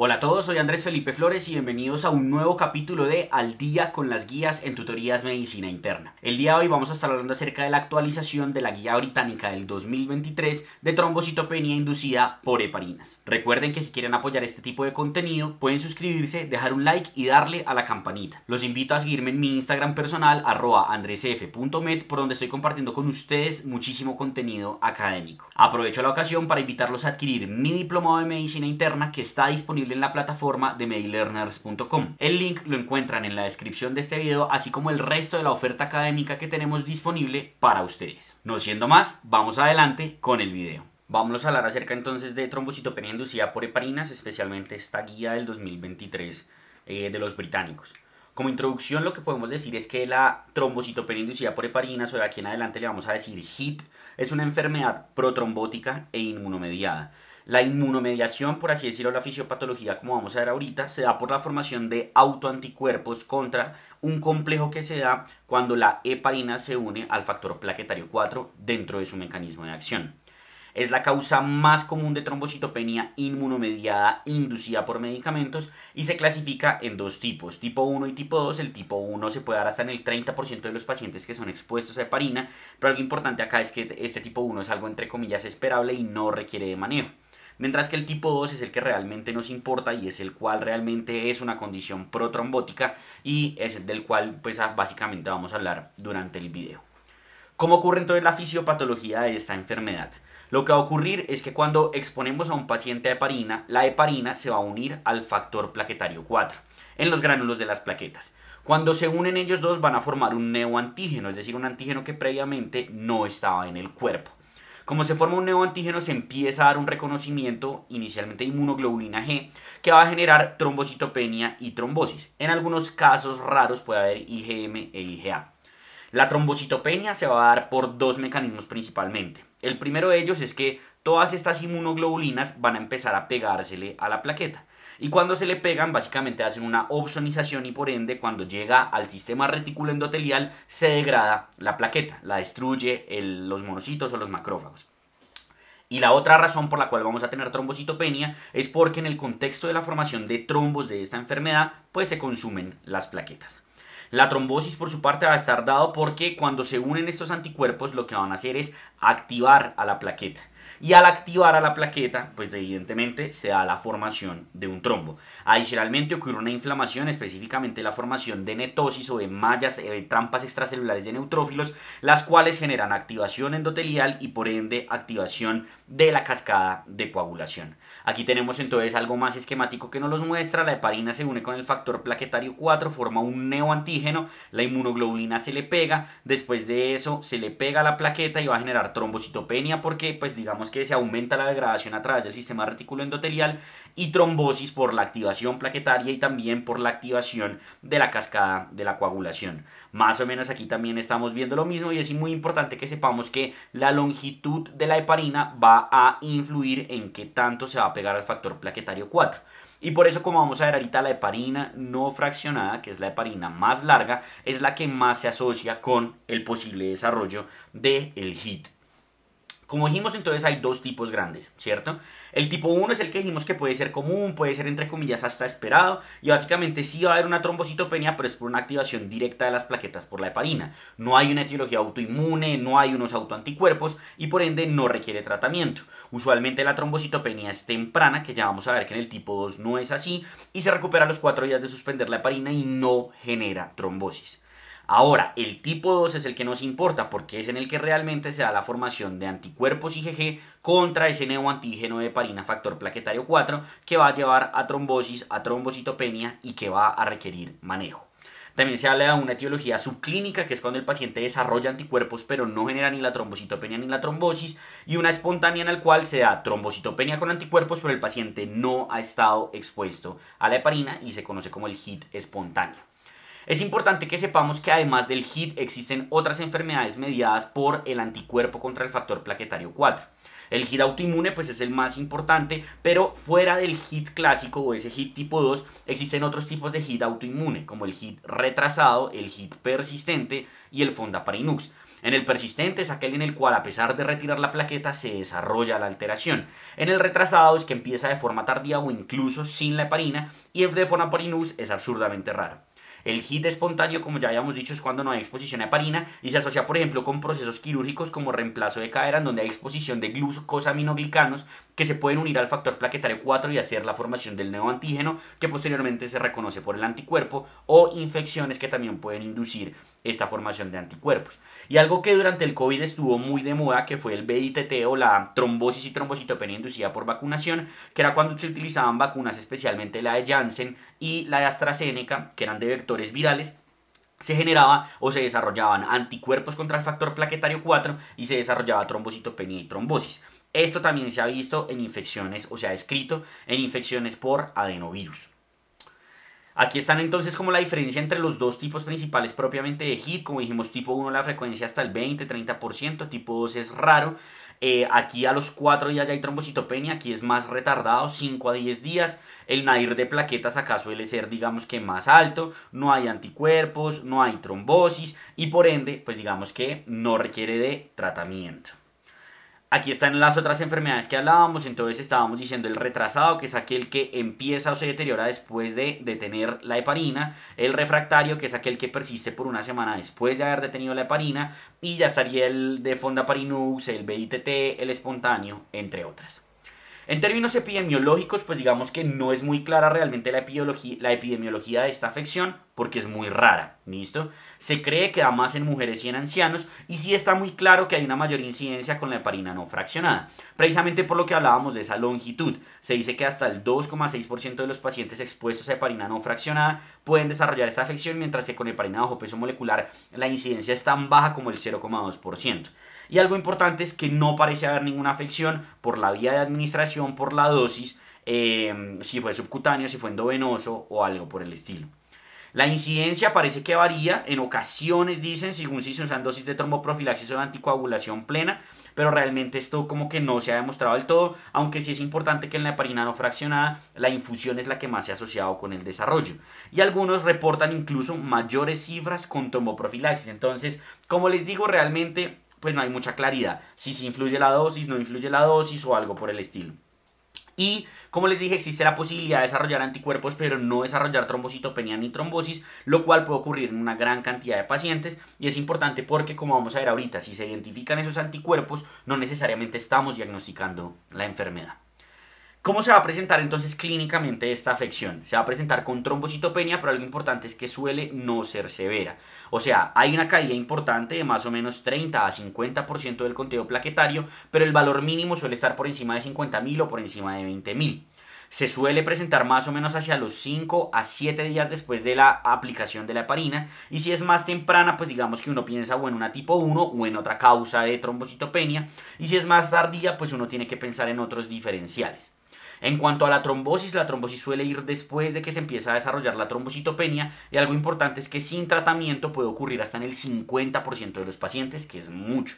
Hola a todos, soy Andrés Felipe Flores y bienvenidos a un nuevo capítulo de Al día con las guías en tutorías medicina interna. El día de hoy vamos a estar hablando acerca de la actualización de la guía británica del 2023 de trombocitopenia inducida por heparinas. Recuerden que si quieren apoyar este tipo de contenido pueden suscribirse, dejar un like y darle a la campanita. Los invito a seguirme en mi Instagram personal arroba andresf.med por donde estoy compartiendo con ustedes muchísimo contenido académico. Aprovecho la ocasión para invitarlos a adquirir mi diplomado de medicina interna que está disponible en la plataforma de MediLearners.com El link lo encuentran en la descripción de este video, así como el resto de la oferta académica que tenemos disponible para ustedes. No siendo más, vamos adelante con el video. Vamos a hablar acerca entonces de trombocitopenia inducida por heparinas, especialmente esta guía del 2023 eh, de los británicos. Como introducción lo que podemos decir es que la trombocitopenia inducida por heparinas, o de aquí en adelante le vamos a decir HIT, es una enfermedad protrombótica e inmunomediada. La inmunomediación, por así decirlo, la fisiopatología, como vamos a ver ahorita, se da por la formación de autoanticuerpos contra un complejo que se da cuando la heparina se une al factor plaquetario 4 dentro de su mecanismo de acción. Es la causa más común de trombocitopenia inmunomediada inducida por medicamentos y se clasifica en dos tipos, tipo 1 y tipo 2. El tipo 1 se puede dar hasta en el 30% de los pacientes que son expuestos a heparina, pero algo importante acá es que este tipo 1 es algo entre comillas esperable y no requiere de manejo mientras que el tipo 2 es el que realmente nos importa y es el cual realmente es una condición protrombótica y es el del cual pues ah, básicamente vamos a hablar durante el video. ¿Cómo ocurre entonces la fisiopatología de esta enfermedad? Lo que va a ocurrir es que cuando exponemos a un paciente a heparina, la heparina se va a unir al factor plaquetario 4 en los gránulos de las plaquetas. Cuando se unen ellos dos van a formar un neoantígeno, es decir, un antígeno que previamente no estaba en el cuerpo. Como se forma un nuevo antígeno, se empieza a dar un reconocimiento inicialmente inmunoglobulina G que va a generar trombocitopenia y trombosis. En algunos casos raros puede haber IgM e IgA. La trombocitopenia se va a dar por dos mecanismos principalmente. El primero de ellos es que todas estas inmunoglobulinas van a empezar a pegársele a la plaqueta. Y cuando se le pegan, básicamente hacen una opsonización y por ende, cuando llega al sistema retículo endotelial, se degrada la plaqueta, la destruye los monocitos o los macrófagos. Y la otra razón por la cual vamos a tener trombocitopenia es porque en el contexto de la formación de trombos de esta enfermedad, pues se consumen las plaquetas. La trombosis por su parte va a estar dado porque cuando se unen estos anticuerpos lo que van a hacer es activar a la plaqueta y al activar a la plaqueta, pues evidentemente se da la formación de un trombo. Adicionalmente ocurre una inflamación, específicamente la formación de netosis o de mallas, eh, de trampas extracelulares de neutrófilos, las cuales generan activación endotelial y por ende activación de la cascada de coagulación. Aquí tenemos entonces algo más esquemático que nos los muestra. La heparina se une con el factor plaquetario 4, forma un neoantígeno. La inmunoglobulina se le pega. Después de eso se le pega la plaqueta y va a generar trombocitopenia porque pues digamos que se aumenta la degradación a través del sistema retículo endotelial y trombosis por la activación plaquetaria y también por la activación de la cascada de la coagulación. Más o menos aquí también estamos viendo lo mismo y es muy importante que sepamos que la longitud de la heparina va a influir en qué tanto se va a pegar al factor plaquetario 4. Y por eso, como vamos a ver ahorita, la heparina no fraccionada, que es la heparina más larga, es la que más se asocia con el posible desarrollo del el HIT. Como dijimos, entonces hay dos tipos grandes, ¿cierto? El tipo 1 es el que dijimos que puede ser común, puede ser entre comillas hasta esperado, y básicamente sí va a haber una trombocitopenia, pero es por una activación directa de las plaquetas por la heparina. No hay una etiología autoinmune, no hay unos autoanticuerpos, y por ende no requiere tratamiento. Usualmente la trombocitopenia es temprana, que ya vamos a ver que en el tipo 2 no es así, y se recupera a los 4 días de suspender la heparina y no genera trombosis. Ahora, el tipo 2 es el que nos importa porque es en el que realmente se da la formación de anticuerpos IgG contra ese nuevo antígeno de heparina factor plaquetario 4 que va a llevar a trombosis, a trombocitopenia y que va a requerir manejo. También se habla de una etiología subclínica, que es cuando el paciente desarrolla anticuerpos pero no genera ni la trombocitopenia ni la trombosis, y una espontánea en la cual se da trombocitopenia con anticuerpos pero el paciente no ha estado expuesto a la heparina y se conoce como el HIT espontáneo. Es importante que sepamos que además del HIT existen otras enfermedades mediadas por el anticuerpo contra el factor plaquetario 4. El HIT autoinmune pues es el más importante, pero fuera del HIT clásico o ese HIT tipo 2 existen otros tipos de HIT autoinmune como el HIT retrasado, el HIT persistente y el Fondaparinux. En el persistente es aquel en el cual a pesar de retirar la plaqueta se desarrolla la alteración. En el retrasado es que empieza de forma tardía o incluso sin la heparina y el de Fondaparinux es absurdamente raro. El HIT espontáneo, como ya habíamos dicho, es cuando no hay exposición a heparina y se asocia, por ejemplo, con procesos quirúrgicos como reemplazo de en donde hay exposición de glucosaminoglicanos que se pueden unir al factor plaquetario 4 y hacer la formación del neoantígeno que posteriormente se reconoce por el anticuerpo, o infecciones que también pueden inducir esta formación de anticuerpos. Y algo que durante el COVID estuvo muy de moda, que fue el BITT o la trombosis y trombocitopenia inducida por vacunación, que era cuando se utilizaban vacunas, especialmente la de Janssen y la de AstraZeneca, que eran de virales, se generaba o se desarrollaban anticuerpos contra el factor plaquetario 4 y se desarrollaba trombocitopenia y trombosis. Esto también se ha visto en infecciones, o se ha escrito en infecciones por adenovirus. Aquí están entonces como la diferencia entre los dos tipos principales propiamente de HIT, como dijimos tipo 1 la frecuencia hasta el 20-30%, tipo 2 es raro, eh, aquí a los 4 días ya hay trombocitopenia, aquí es más retardado, 5 a 10 días, el nadir de plaquetas acaso suele ser, digamos que más alto, no hay anticuerpos, no hay trombosis y por ende, pues digamos que no requiere de tratamiento. Aquí están las otras enfermedades que hablábamos, entonces estábamos diciendo el retrasado, que es aquel que empieza o se deteriora después de detener la heparina, el refractario, que es aquel que persiste por una semana después de haber detenido la heparina, y ya estaría el de fondaparinux, el BITT, el espontáneo, entre otras. En términos epidemiológicos, pues digamos que no es muy clara realmente la epidemiología, la epidemiología de esta afección, porque es muy rara, ¿listo? Se cree que da más en mujeres y en ancianos y sí está muy claro que hay una mayor incidencia con la heparina no fraccionada, precisamente por lo que hablábamos de esa longitud. Se dice que hasta el 2,6% de los pacientes expuestos a heparina no fraccionada pueden desarrollar esta afección, mientras que con heparina bajo peso molecular la incidencia es tan baja como el 0,2%. Y algo importante es que no parece haber ninguna afección por la vía de administración, por la dosis, eh, si fue subcutáneo, si fue endovenoso o algo por el estilo. La incidencia parece que varía, en ocasiones dicen, según si se usan dosis de tromboprofilaxis o de anticoagulación plena, pero realmente esto como que no se ha demostrado del todo, aunque sí es importante que en la heparina no fraccionada la infusión es la que más se ha asociado con el desarrollo. Y algunos reportan incluso mayores cifras con tromboprofilaxis. Entonces, como les digo, realmente pues no hay mucha claridad si se influye la dosis, no influye la dosis o algo por el estilo. Y como les dije, existe la posibilidad de desarrollar anticuerpos, pero no desarrollar trombocitopenia ni trombosis, lo cual puede ocurrir en una gran cantidad de pacientes y es importante porque, como vamos a ver ahorita, si se identifican esos anticuerpos, no necesariamente estamos diagnosticando la enfermedad. ¿Cómo se va a presentar entonces clínicamente esta afección? Se va a presentar con trombocitopenia, pero algo importante es que suele no ser severa. O sea, hay una caída importante de más o menos 30 a 50% del conteo plaquetario, pero el valor mínimo suele estar por encima de 50.000 o por encima de 20.000 se suele presentar más o menos hacia los 5 a 7 días después de la aplicación de la heparina y si es más temprana pues digamos que uno piensa o en una tipo 1 o en otra causa de trombocitopenia y si es más tardía pues uno tiene que pensar en otros diferenciales. En cuanto a la trombosis, la trombosis suele ir después de que se empieza a desarrollar la trombocitopenia y algo importante es que sin tratamiento puede ocurrir hasta en el 50% de los pacientes, que es mucho.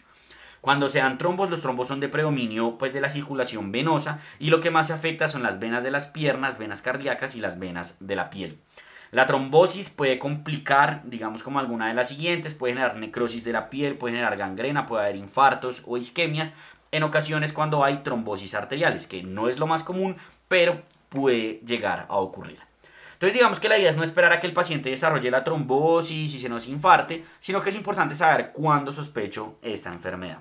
Cuando se dan trombos, los trombos son de predominio pues, de la circulación venosa y lo que más se afecta son las venas de las piernas, venas cardíacas y las venas de la piel. La trombosis puede complicar, digamos, como alguna de las siguientes, puede generar necrosis de la piel, puede generar gangrena, puede haber infartos o isquemias, en ocasiones cuando hay trombosis arteriales, que no es lo más común, pero puede llegar a ocurrir. Entonces digamos que la idea es no esperar a que el paciente desarrolle la trombosis y se nos infarte, sino que es importante saber cuándo sospecho esta enfermedad.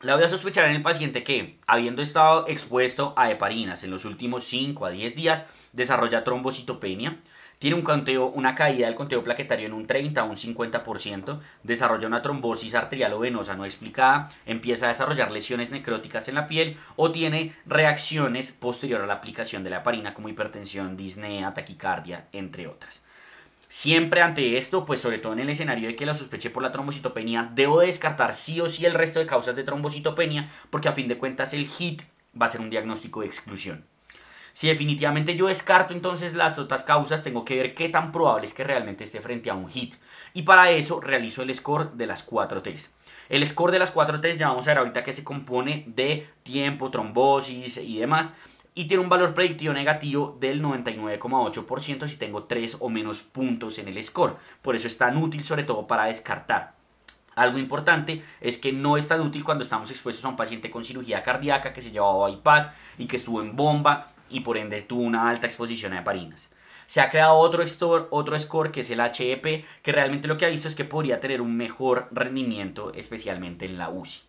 La voy a sospechar en el paciente que, habiendo estado expuesto a heparinas en los últimos 5 a 10 días, desarrolla trombocitopenia, tiene un conteo, una caída del conteo plaquetario en un 30 o un 50%, desarrolla una trombosis arterial o venosa no explicada, empieza a desarrollar lesiones necróticas en la piel o tiene reacciones posterior a la aplicación de la parina como hipertensión, disnea, taquicardia, entre otras. Siempre ante esto, pues sobre todo en el escenario de que la sospeche por la trombocitopenia, debo descartar sí o sí el resto de causas de trombocitopenia, porque a fin de cuentas el HIT va a ser un diagnóstico de exclusión. Si definitivamente yo descarto entonces las otras causas, tengo que ver qué tan probable es que realmente esté frente a un hit. Y para eso realizo el score de las 4 T's. El score de las 4 T's ya vamos a ver ahorita que se compone de tiempo, trombosis y demás y tiene un valor predictivo negativo del 99,8% si tengo 3 o menos puntos en el score. Por eso es tan útil sobre todo para descartar. Algo importante es que no es tan útil cuando estamos expuestos a un paciente con cirugía cardíaca que se llevaba bypass y que estuvo en bomba y por ende tuvo una alta exposición a heparinas. Se ha creado otro, otro score que es el HEP, que realmente lo que ha visto es que podría tener un mejor rendimiento, especialmente en la UCI.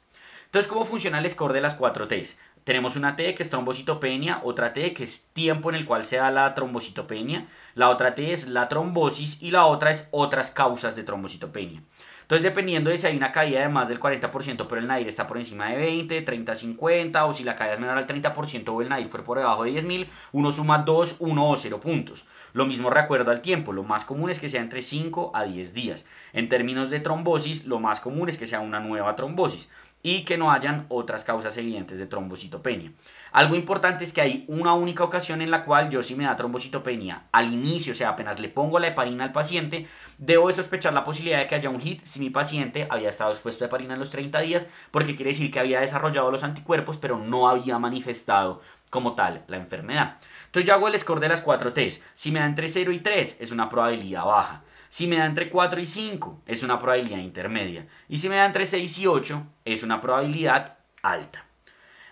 Entonces, ¿cómo funciona el score de las cuatro Ts? Tenemos una T que es trombocitopenia, otra T que es tiempo en el cual se da la trombocitopenia, la otra T es la trombosis y la otra es otras causas de trombocitopenia. Entonces, dependiendo de si hay una caída de más del 40%, pero el Nadir está por encima de 20, 30, 50, o si la caída es menor al 30% o el Nadir fue por debajo de 10.000, uno suma 2, 1 o 0 puntos. Lo mismo recuerdo al tiempo, lo más común es que sea entre 5 a 10 días. En términos de trombosis, lo más común es que sea una nueva trombosis y que no hayan otras causas evidentes de trombocitopenia. Algo importante es que hay una única ocasión en la cual yo si me da trombocitopenia al inicio, o sea, apenas le pongo la heparina al paciente, debo sospechar la posibilidad de que haya un hit si mi paciente había estado expuesto a heparina en los 30 días, porque quiere decir que había desarrollado los anticuerpos, pero no había manifestado como tal la enfermedad. Entonces yo hago el score de las 4 T's. Si me dan entre 0 y 3 es una probabilidad baja. Si me da entre 4 y 5, es una probabilidad intermedia. Y si me da entre 6 y 8, es una probabilidad alta.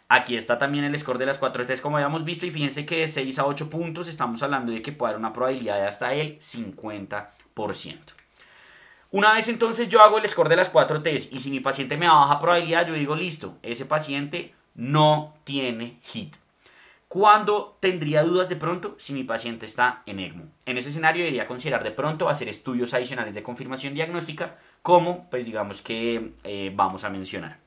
Aquí está también el score de las 4 T's como habíamos visto, y fíjense que de 6 a 8 puntos estamos hablando de que puede haber una probabilidad de hasta el 50%. Una vez entonces yo hago el score de las 4 T's y si mi paciente me da baja probabilidad, yo digo, listo, ese paciente no tiene hit. ¿Cuándo tendría dudas de pronto? Si mi paciente está en ECMO. En ese escenario debería considerar de pronto hacer estudios adicionales de confirmación diagnóstica, como pues digamos que eh, vamos a mencionar.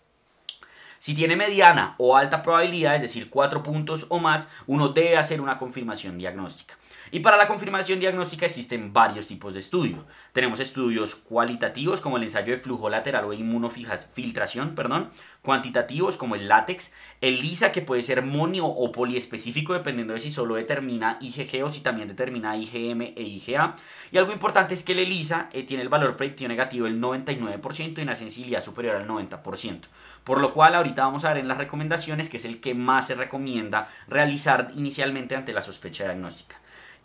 Si tiene mediana o alta probabilidad, es decir, cuatro puntos o más, uno debe hacer una confirmación diagnóstica. Y para la confirmación diagnóstica existen varios tipos de estudios. Tenemos estudios cualitativos como el ensayo de flujo lateral o inmunofiltración, perdón, cuantitativos como el látex, el que puede ser monio o poliespecífico, dependiendo de si solo determina IgG o si también determina IgM e IgA. Y algo importante es que el ELISA eh, tiene el valor predictivo negativo del 99% y una sensibilidad superior al 90%. Por lo cual, ahorita vamos a ver en las recomendaciones que es el que más se recomienda realizar inicialmente ante la sospecha diagnóstica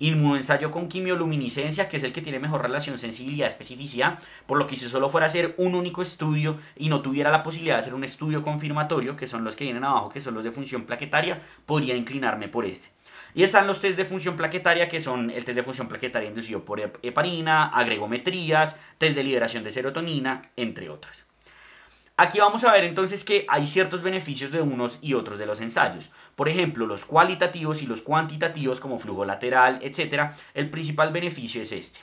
ensayo con quimioluminiscencia, que es el que tiene mejor relación sensibilidad, especificidad, por lo que si solo fuera a hacer un único estudio y no tuviera la posibilidad de hacer un estudio confirmatorio, que son los que vienen abajo, que son los de función plaquetaria, podría inclinarme por este. Y están los test de función plaquetaria, que son el test de función plaquetaria inducido por heparina, agregometrías, test de liberación de serotonina, entre otros. Aquí vamos a ver entonces que hay ciertos beneficios de unos y otros de los ensayos. Por ejemplo, los cualitativos y los cuantitativos como flujo lateral, etc. El principal beneficio es este.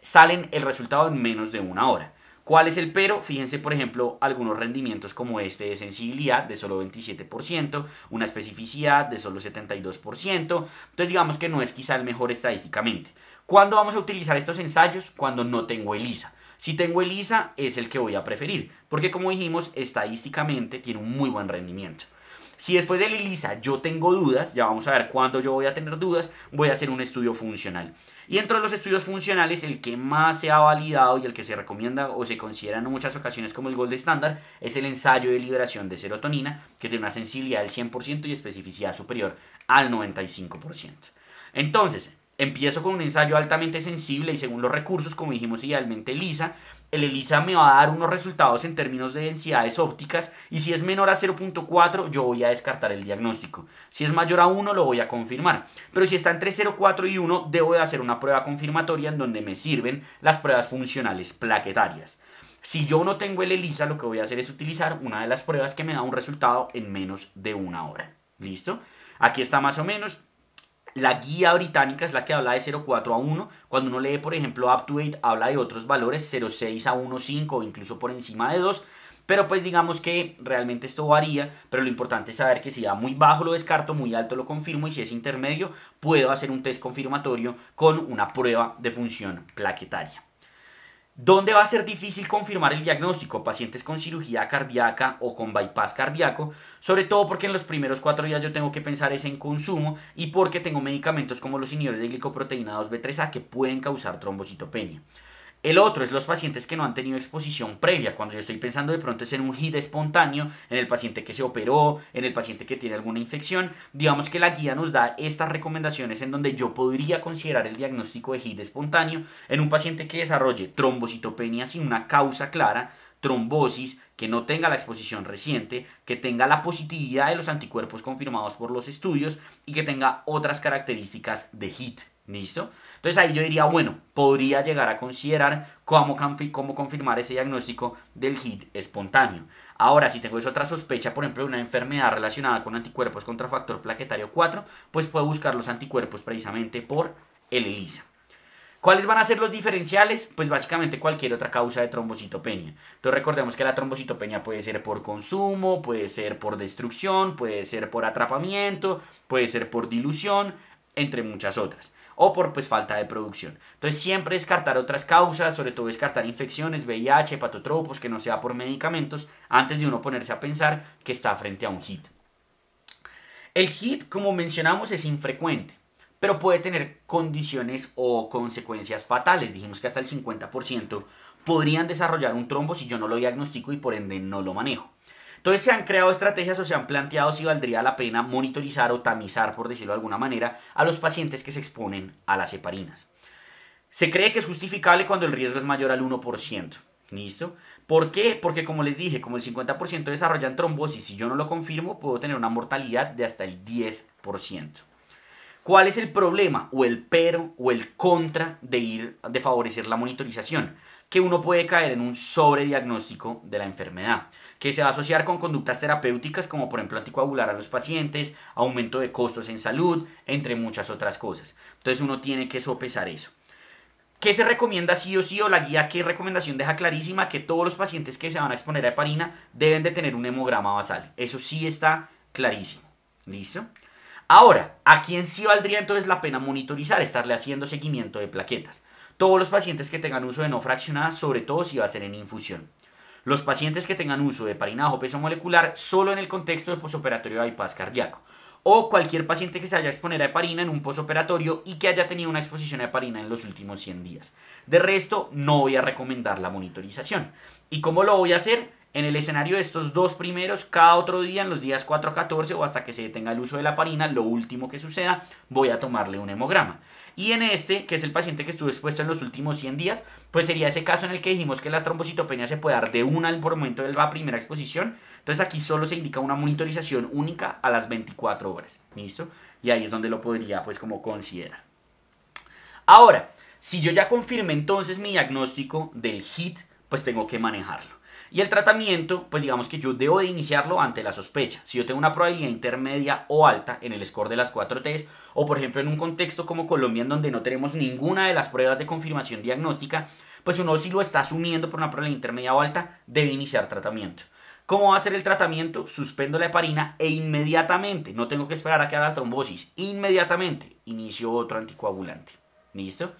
Salen el resultado en menos de una hora. ¿Cuál es el pero? Fíjense, por ejemplo, algunos rendimientos como este de sensibilidad de solo 27%, una especificidad de solo 72%. Entonces digamos que no es quizá el mejor estadísticamente. ¿Cuándo vamos a utilizar estos ensayos? Cuando no tengo ELISA. Si tengo ELISA, es el que voy a preferir, porque como dijimos, estadísticamente tiene un muy buen rendimiento. Si después del ELISA yo tengo dudas, ya vamos a ver cuándo yo voy a tener dudas, voy a hacer un estudio funcional. Y entre los estudios funcionales, el que más se ha validado y el que se recomienda o se considera en muchas ocasiones como el gold estándar es el ensayo de liberación de serotonina, que tiene una sensibilidad del 100% y especificidad superior al 95%. Entonces, Empiezo con un ensayo altamente sensible y según los recursos, como dijimos, idealmente ELISA, El ELISA me va a dar unos resultados en términos de densidades ópticas y si es menor a 0.4 yo voy a descartar el diagnóstico. Si es mayor a 1 lo voy a confirmar. Pero si está entre 0.4 y 1 debo de hacer una prueba confirmatoria en donde me sirven las pruebas funcionales plaquetarias. Si yo no tengo el ELISA lo que voy a hacer es utilizar una de las pruebas que me da un resultado en menos de una hora. ¿Listo? Aquí está más o menos la guía británica es la que habla de 0,4 a 1. Cuando uno lee, por ejemplo, Up habla de otros valores, 0,6 a 1,5 o incluso por encima de 2. Pero pues digamos que realmente esto varía, pero lo importante es saber que si da muy bajo lo descarto, muy alto lo confirmo y si es intermedio puedo hacer un test confirmatorio con una prueba de función plaquetaria. ¿Dónde va a ser difícil confirmar el diagnóstico? Pacientes con cirugía cardíaca o con bypass cardíaco, sobre todo porque en los primeros cuatro días yo tengo que pensar es en consumo y porque tengo medicamentos como los inhibidores de glicoproteína 2B3A que pueden causar trombocitopenia. El otro es los pacientes que no han tenido exposición previa, cuando yo estoy pensando de pronto es en un hit espontáneo, en el paciente que se operó, en el paciente que tiene alguna infección. Digamos que la guía nos da estas recomendaciones en donde yo podría considerar el diagnóstico de hit espontáneo en un paciente que desarrolle trombocitopenia sin una causa clara, trombosis, que no tenga la exposición reciente, que tenga la positividad de los anticuerpos confirmados por los estudios y que tenga otras características de HIT. ¿Listo? Entonces ahí yo diría, bueno, podría llegar a considerar cómo, cómo confirmar ese diagnóstico del HIT espontáneo. Ahora, si tengo otra sospecha, por ejemplo, de una enfermedad relacionada con anticuerpos contra factor plaquetario 4, pues puedo buscar los anticuerpos precisamente por el ELISA. ¿Cuáles van a ser los diferenciales? Pues básicamente cualquier otra causa de trombocitopenia. Entonces recordemos que la trombocitopenia puede ser por consumo, puede ser por destrucción, puede ser por atrapamiento, puede ser por dilución, entre muchas otras o por pues falta de producción. Entonces siempre descartar otras causas, sobre todo descartar infecciones, VIH, patotropos, que no sea por medicamentos, antes de uno ponerse a pensar que está frente a un hit. El hit, como mencionamos, es infrecuente, pero puede tener condiciones o consecuencias fatales. Dijimos que hasta el 50% podrían desarrollar un trombo si yo no lo diagnostico y por ende no lo manejo. Entonces se han creado estrategias o se han planteado si valdría la pena monitorizar o tamizar, por decirlo de alguna manera, a los pacientes que se exponen a las heparinas. Se cree que es justificable cuando el riesgo es mayor al 1%. ¿Listo? ¿Por qué? Porque como les dije, como el 50% desarrollan trombosis, si yo no lo confirmo, puedo tener una mortalidad de hasta el 10%. ¿Cuál es el problema o el pero o el contra de ir de favorecer la monitorización? Que uno puede caer en un sobrediagnóstico de la enfermedad que se va a asociar con conductas terapéuticas como por ejemplo anticoagular a los pacientes, aumento de costos en salud, entre muchas otras cosas. Entonces uno tiene que sopesar eso. ¿Qué se recomienda sí o sí o la guía qué recomendación deja clarísima que todos los pacientes que se van a exponer a heparina deben de tener un hemograma basal? Eso sí está clarísimo. ¿Listo? Ahora, ¿a quién sí valdría entonces la pena monitorizar, estarle haciendo seguimiento de plaquetas? Todos los pacientes que tengan uso de no fraccionadas, sobre todo si va a ser en infusión los pacientes que tengan uso de parina o peso molecular solo en el contexto de posoperatorio de bypass cardíaco o cualquier paciente que se haya exponer a heparina en un posoperatorio y que haya tenido una exposición a heparina en los últimos 100 días. De resto, no voy a recomendar la monitorización. ¿Y cómo lo voy a hacer? En el escenario de estos dos primeros, cada otro día, en los días 4 a 14 o hasta que se detenga el uso de la parina, lo último que suceda, voy a tomarle un hemograma. Y en este, que es el paciente que estuvo expuesto en los últimos 100 días, pues sería ese caso en el que dijimos que la trombocitopenia se puede dar de una por momento de la primera exposición. Entonces aquí solo se indica una monitorización única a las 24 horas. ¿Listo? Y ahí es donde lo podría pues como considerar. Ahora, si yo ya confirmé entonces mi diagnóstico del HIT, pues tengo que manejarlo. Y el tratamiento, pues digamos que yo debo de iniciarlo ante la sospecha. Si yo tengo una probabilidad intermedia o alta en el score de las 4 T's, o por ejemplo en un contexto como Colombia en donde no tenemos ninguna de las pruebas de confirmación diagnóstica, pues uno si lo está asumiendo por una probabilidad intermedia o alta, debe iniciar tratamiento. ¿Cómo va a ser el tratamiento? Suspendo la heparina e inmediatamente, no tengo que esperar a que haga trombosis, inmediatamente inicio otro anticoagulante. ¿Listo?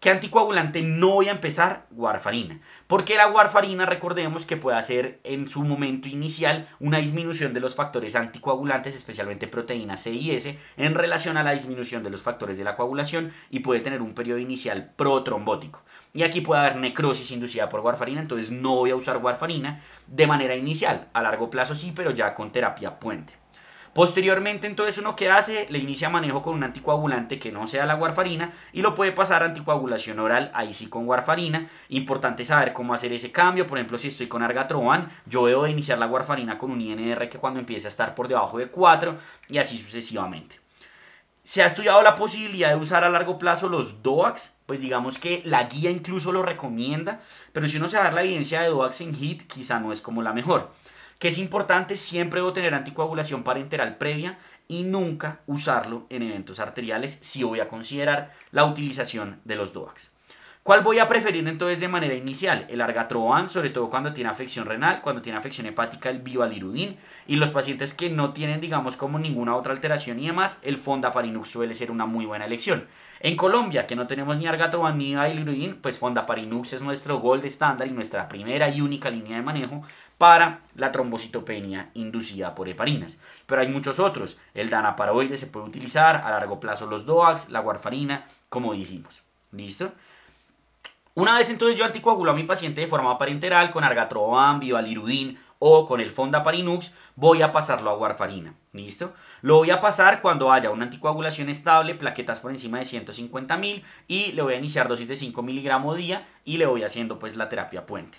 ¿Qué anticoagulante no voy a empezar? Warfarina. Porque la warfarina, recordemos que puede hacer en su momento inicial una disminución de los factores anticoagulantes, especialmente proteína C y S, en relación a la disminución de los factores de la coagulación y puede tener un periodo inicial protrombótico. Y aquí puede haber necrosis inducida por warfarina, entonces no voy a usar warfarina de manera inicial. A largo plazo sí, pero ya con terapia puente. Posteriormente entonces uno que hace, le inicia manejo con un anticoagulante que no sea la warfarina y lo puede pasar anticoagulación oral, ahí sí con warfarina. Importante saber cómo hacer ese cambio, por ejemplo si estoy con argatroban, yo debo iniciar la warfarina con un INR que cuando empiece a estar por debajo de 4 y así sucesivamente. Se ha estudiado la posibilidad de usar a largo plazo los DOAX, pues digamos que la guía incluso lo recomienda, pero si uno se va la evidencia de DOAX en HIT, quizá no es como la mejor que es importante siempre debo tener anticoagulación parenteral previa y nunca usarlo en eventos arteriales si voy a considerar la utilización de los DOACs. ¿Cuál voy a preferir entonces de manera inicial? El argatroban, sobre todo cuando tiene afección renal, cuando tiene afección hepática, el bivalirudin y los pacientes que no tienen, digamos, como ninguna otra alteración y demás, el fondaparinux suele ser una muy buena elección. En Colombia, que no tenemos ni argatroban ni bivalirudin, pues fondaparinux es nuestro gold estándar y nuestra primera y única línea de manejo para la trombocitopenia inducida por heparinas. Pero hay muchos otros. El danaparoide se puede utilizar, a largo plazo los DOAX, la warfarina, como dijimos. ¿Listo? Una vez entonces yo anticoagulo a mi paciente de forma parenteral con argatroban, bivalirudin o con el fondaparinux, voy a pasarlo a warfarina. ¿Listo? Lo voy a pasar cuando haya una anticoagulación estable, plaquetas por encima de 150 mil y le voy a iniciar dosis de 5 miligramos día y le voy haciendo pues la terapia puente.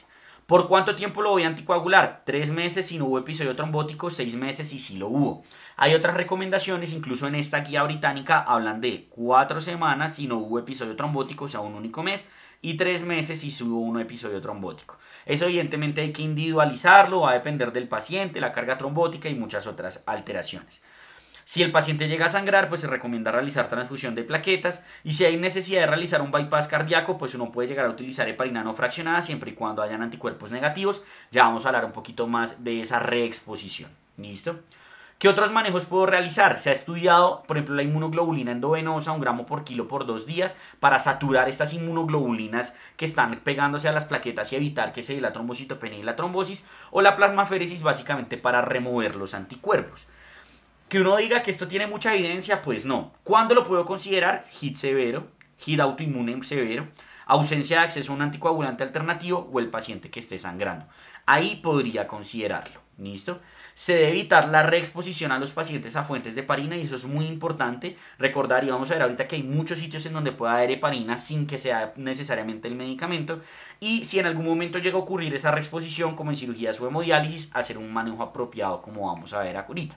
¿Por cuánto tiempo lo voy a anticoagular? Tres meses si no hubo episodio trombótico, seis meses si sí lo hubo. Hay otras recomendaciones, incluso en esta guía británica hablan de cuatro semanas si no hubo episodio trombótico, o sea, un único mes, y tres meses si hubo un episodio trombótico. Eso evidentemente hay que individualizarlo, va a depender del paciente, la carga trombótica y muchas otras alteraciones. Si el paciente llega a sangrar, pues se recomienda realizar transfusión de plaquetas y si hay necesidad de realizar un bypass cardíaco, pues uno puede llegar a utilizar heparina no fraccionada siempre y cuando hayan anticuerpos negativos. Ya vamos a hablar un poquito más de esa reexposición. ¿Listo? ¿Qué otros manejos puedo realizar? Se ha estudiado, por ejemplo, la inmunoglobulina endovenosa, un gramo por kilo por dos días, para saturar estas inmunoglobulinas que están pegándose a las plaquetas y evitar que se dé la trombocitopenia y la trombosis, o la plasmaféresis, básicamente para remover los anticuerpos. Que uno diga que esto tiene mucha evidencia, pues no. ¿Cuándo lo puedo considerar? HIT severo, HIT autoinmune severo, ausencia de acceso a un anticoagulante alternativo o el paciente que esté sangrando. Ahí podría considerarlo. ¿Listo? Se debe evitar la reexposición a los pacientes a fuentes de parina y eso es muy importante. Recordar, y vamos a ver ahorita que hay muchos sitios en donde puede haber heparina sin que sea necesariamente el medicamento. Y si en algún momento llega a ocurrir esa reexposición, como en cirugías o hemodiálisis, hacer un manejo apropiado, como vamos a ver ahorita.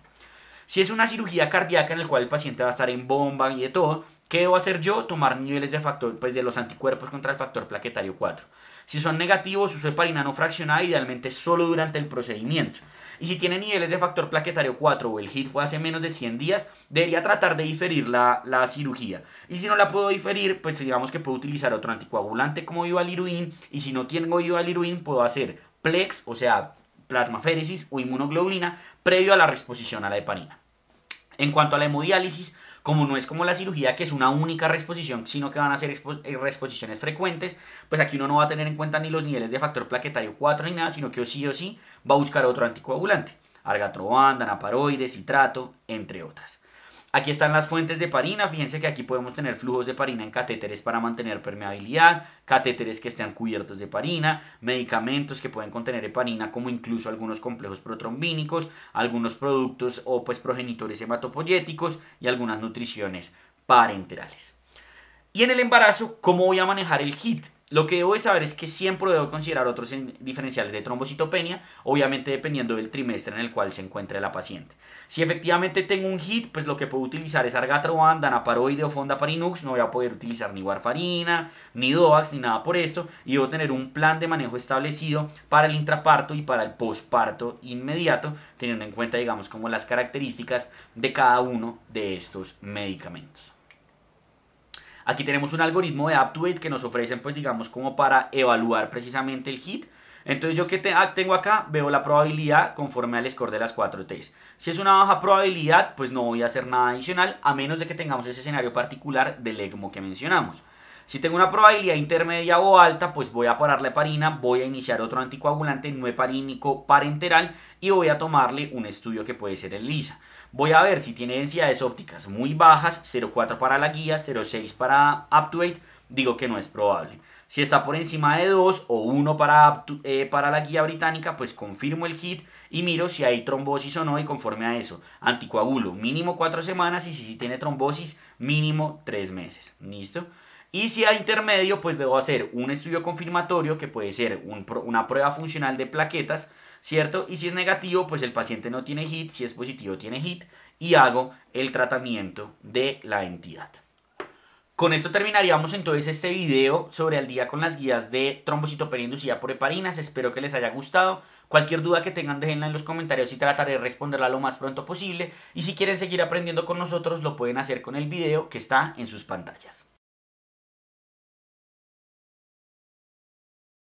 Si es una cirugía cardíaca en la cual el paciente va a estar en bomba y de todo, ¿qué debo hacer yo? Tomar niveles de factor, pues de los anticuerpos contra el factor plaquetario 4. Si son negativos, uso heparina no fraccionada, idealmente solo durante el procedimiento. Y si tiene niveles de factor plaquetario 4 o el HIT fue hace menos de 100 días, debería tratar de diferir la, la cirugía. Y si no la puedo diferir, pues digamos que puedo utilizar otro anticoagulante como Ivaliruin. Y si no tengo Ivaliruin, puedo hacer Plex, o sea, plasmaféresis o inmunoglobulina previo a la exposición a la heparina. En cuanto a la hemodiálisis, como no es como la cirugía, que es una única reexposición, sino que van a ser exposiciones eh, frecuentes, pues aquí uno no va a tener en cuenta ni los niveles de factor plaquetario 4 ni nada, sino que o sí o sí va a buscar otro anticoagulante, argatroban, danaparoides, citrato, entre otras. Aquí están las fuentes de parina, fíjense que aquí podemos tener flujos de parina en catéteres para mantener permeabilidad, catéteres que estén cubiertos de parina, medicamentos que pueden contener heparina como incluso algunos complejos protrombínicos, algunos productos o pues progenitores hematopoyéticos y algunas nutriciones parenterales. Y en el embarazo, ¿cómo voy a manejar el HIT? Lo que debo de saber es que siempre debo considerar otros diferenciales de trombocitopenia, obviamente dependiendo del trimestre en el cual se encuentre la paciente. Si efectivamente tengo un hit, pues lo que puedo utilizar es argatroban, danaparoide o parinux, No voy a poder utilizar ni warfarina, ni DOAX, ni nada por esto. Y voy a tener un plan de manejo establecido para el intraparto y para el posparto inmediato, teniendo en cuenta, digamos, como las características de cada uno de estos medicamentos. Aquí tenemos un algoritmo de UpToDate que nos ofrecen, pues digamos, como para evaluar precisamente el hit entonces yo que ah, tengo acá, veo la probabilidad conforme al score de las 4 Ts. Si es una baja probabilidad, pues no voy a hacer nada adicional, a menos de que tengamos ese escenario particular del ECMO que mencionamos. Si tengo una probabilidad intermedia o alta, pues voy a parar la heparina, voy a iniciar otro anticoagulante no heparínico parenteral y voy a tomarle un estudio que puede ser el LISA. Voy a ver si tiene densidades ópticas muy bajas, 0.4 para la guía, 0.6 para Aptuate, digo que no es probable. Si está por encima de 2 o 1 para, eh, para la guía británica, pues confirmo el hit y miro si hay trombosis o no y conforme a eso. Anticoagulo, mínimo 4 semanas y si tiene trombosis, mínimo 3 meses. ¿Listo? Y si hay intermedio, pues debo hacer un estudio confirmatorio que puede ser una prueba funcional de plaquetas, ¿cierto? Y si es negativo, pues el paciente no tiene HIT, si es positivo tiene HIT y hago el tratamiento de la entidad. Con esto terminaríamos entonces este video sobre al día con las guías de trombocitopenia inducida por heparinas. Espero que les haya gustado. Cualquier duda que tengan déjenla en los comentarios y trataré de responderla lo más pronto posible. Y si quieren seguir aprendiendo con nosotros lo pueden hacer con el video que está en sus pantallas.